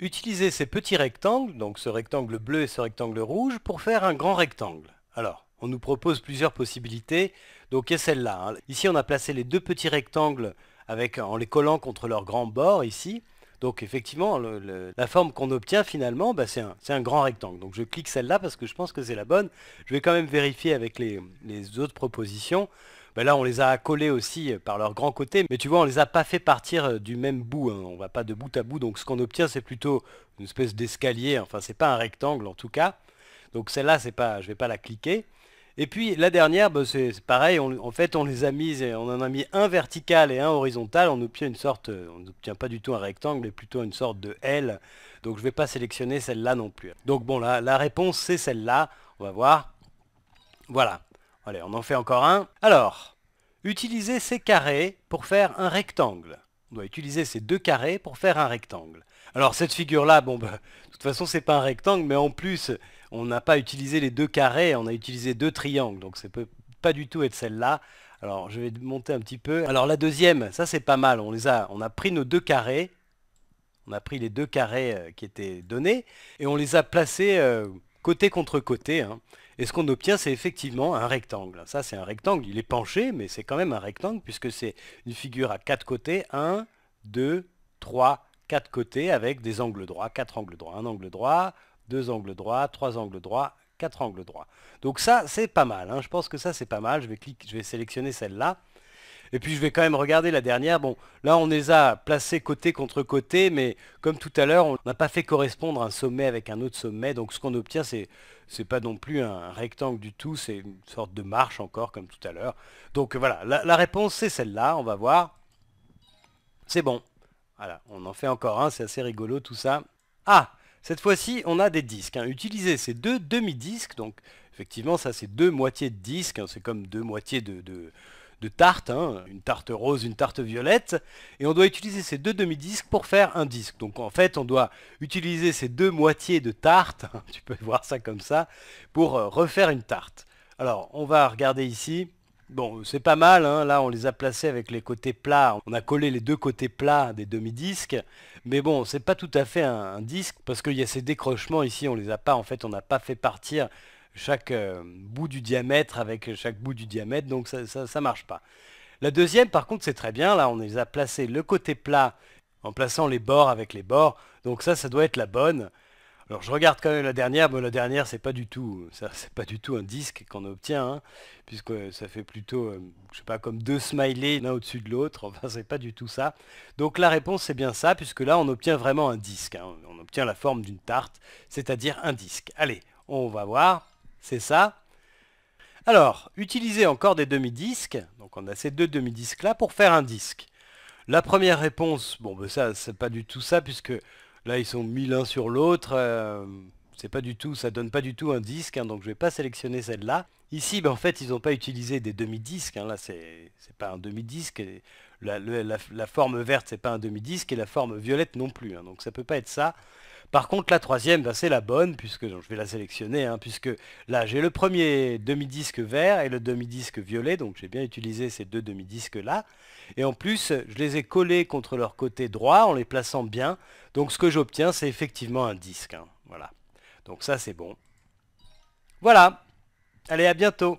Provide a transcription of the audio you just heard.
utiliser ces petits rectangles, donc ce rectangle bleu et ce rectangle rouge, pour faire un grand rectangle. Alors, on nous propose plusieurs possibilités, donc a celle-là. Hein. Ici, on a placé les deux petits rectangles avec, en les collant contre leur grand bord, ici. Donc effectivement, la forme qu'on obtient finalement, bah, c'est un, grand rectangle. Donc je clique celle-là parce que je pense que c'est la bonne. Je vais quand même vérifier avec les autres propositions. Ben là, on les a collés aussi euh, par leur grand côté, mais tu vois, on les a pas fait partir euh, du même bout. On hein. On va pas de bout à bout, donc ce qu'on obtient, c'est plutôt une espèce d'escalier. Enfin, c'est pas un rectangle en tout cas. Donc celle-là, c'est pas, je vais pas la cliquer. Et puis la dernière, ben, c'est pareil. en fait, on les a mis on en a mis un vertical et un horizontal. On obtient une sorte, euh, on n'obtient pas du tout un rectangle, mais plutôt une sorte de L. Donc je vais pas sélectionner celle-là non plus. Donc bon, la, la réponse c'est celle-là. On va voir. Voilà. Allez, on en fait encore un. Alors, utiliser ces carrés pour faire un rectangle. On doit utiliser ces deux carrés pour faire un rectangle. Alors cette figure-là, bon, bah, de toute façon, c'est pas un rectangle, mais en plus, on n'a pas utilisé les deux carrés, on a utilisé deux triangles, donc ça peut pas du tout être celle-là. Alors je vais monter un petit peu. Alors la deuxième, ça c'est pas mal, on les a, on a pris nos deux carrés, on a pris les deux carrés euh, qui étaient donnés, et on les a placés euh, côté contre côté. Hein. Et ce qu'on obtient, c'est effectivement un rectangle. Ça, c'est un rectangle. Il est penché, mais c'est quand même un rectangle puisque c'est une figure à quatre côtés. 1, 2, 3, quatre côtés avec des angles droits, quatre angles droits. Un angle droit, deux angles droits, trois angles droits, quatre angles droits. Donc ça, c'est pas mal. Hein. Je pense que ça, c'est pas mal. Je vais, je vais sélectionner celle-là. Et puis je vais quand même regarder la dernière. Bon, là on les a placés côté contre côté, mais comme tout à l'heure, on n'a pas fait correspondre un sommet avec un autre sommet. Donc ce qu'on obtient, c'est c'est pas non plus un rectangle du tout, c'est une sorte de marche encore comme tout à l'heure. Donc voilà, la, réponse c'est celle-là, on va voir. C'est bon. Voilà, on en fait encore un, c'est assez rigolo tout ça. Ah cette fois-ci, on a des disques. Hein. Utilisez ces deux demi-disques, donc effectivement, ça c'est deux moitiés de disques, hein. c'est comme deux moitiés de de tarte, hein, une tarte rose, une tarte violette, et on doit utiliser ces deux demi-disques pour faire un disque. Donc en fait, on doit utiliser ces deux moitiés de tarte, hein, tu peux voir ça comme ça, pour euh, refaire une tarte. Alors, on va regarder ici. Bon, c'est pas mal, hein, là on les a placés avec les côtés plats, on a collé les deux côtés plats des demi-disques, mais bon, c'est pas tout à fait un, disque, parce qu'il y a ces décrochements ici, on les a pas, en fait, on n'a pas fait partir chaque euh, bout du diamètre avec chaque bout du diamètre, donc ça, ne marche pas. La deuxième, par contre, c'est très bien. Là, on les a placés le côté plat en plaçant les bords avec les bords. Donc ça, ça doit être la bonne. Alors je regarde quand même la dernière, Bon, la dernière c'est pas du c'est pas du tout un disque qu'on obtient, hein, puisque ça fait plutôt, euh, je sais pas, comme deux smileys l'un au-dessus de l'autre, enfin ce n'est pas du tout ça. Donc la réponse c'est bien ça, puisque là on obtient vraiment un disque, hein, on obtient la forme d'une tarte, c'est-à-dire un disque. Allez, on va voir c'est ça. Alors, utiliser encore des demi-disques, donc on a ces deux demi-disques là pour faire un disque. La première réponse, bon ben ça c'est pas du tout ça puisque là ils sont mis l'un sur l'autre, euh, c'est pas du tout, ça donne pas du tout un disque, hein, donc je vais pas sélectionner celle-là. Ici ben, en fait ils n'ont pas utilisé des demi-disques, hein, là c'est pas un demi-disque, la, forme verte c'est pas un demi-disque et la forme violette non plus, hein, donc ça peut pas être ça. Par contre, la troisième, ben, c'est la bonne, puisque je vais la sélectionner, hein, puisque là, j'ai le premier demi-disque vert et le demi-disque violet, donc j'ai bien utilisé ces deux demi-disques-là. Et en plus, je les ai collés contre leur côté droit en les plaçant bien. Donc ce que j'obtiens, c'est effectivement un disque. Hein, voilà. Donc ça, c'est bon. Voilà. Allez, à bientôt.